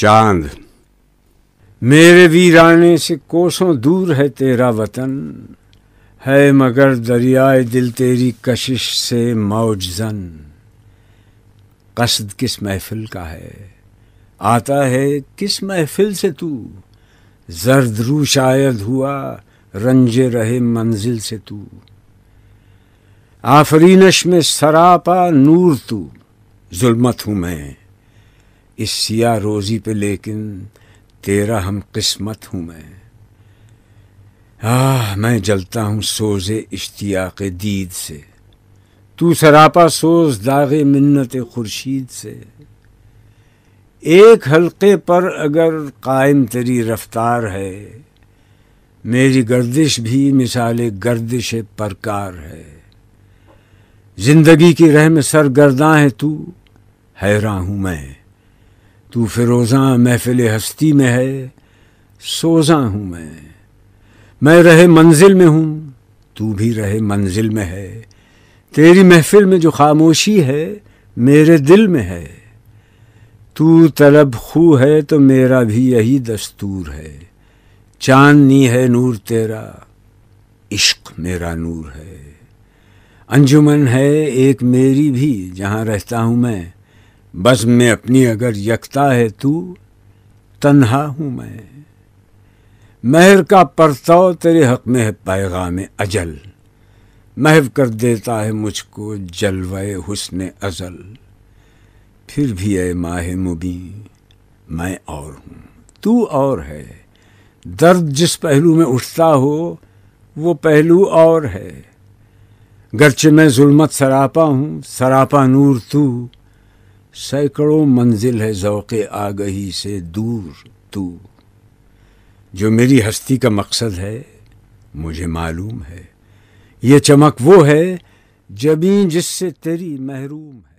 चांद मेरे वीराने से कोसों दूर है तेरा वतन है मगर दरियाए दिल तेरी कशिश से मौजन कसद किस महफिल का है आता है किस महफिल से तू रू शायद हुआ रंजे रहे मंजिल से तू आफरीनश में सरापा नूर तू जुलमत हूं मैं इस सिया रोज़ी पे लेकिन तेरा हम किस्मत हूँ मैं आह मैं जलता हूँ सोज इश्तियाक दीद से तू सरापा सोज दागे मिन्नत खुर्शीद से एक हलके पर अगर कायम तेरी रफ्तार है मेरी गर्दिश भी मिसाल गर्दिश परकार है जिंदगी की रहम सर सरगर्दा है तू हैरा हूं मैं तू फिरोजा महफिल हस्ती में है सोजा हूँ मैं मैं रहे मंजिल में हूँ तू भी रहे मंजिल में है तेरी महफिल में जो खामोशी है मेरे दिल में है तू तलब खू है तो मेरा भी यही दस्तूर है चांदनी है नूर तेरा इश्क मेरा नूर है अंजुमन है एक मेरी भी जहाँ रहता हूँ मैं बस में अपनी अगर यकता है तू तन्हा हूँ मैं महर का परताव तेरे हक में है पैगाम अजल महव कर देता है मुझको जलवे हुसन अजल फिर भी अय माह मुबी मैं और हूँ तू और है दर्द जिस पहलू में उठता हो वो पहलू और है गरचे मैं जुलमत सरापा हूँ सरापा नूर तू सैकड़ों मंजिल है जौके आगही से दूर तू जो मेरी हस्ती का मकसद है मुझे मालूम है ये चमक वो है जबी जिससे तेरी महरूम है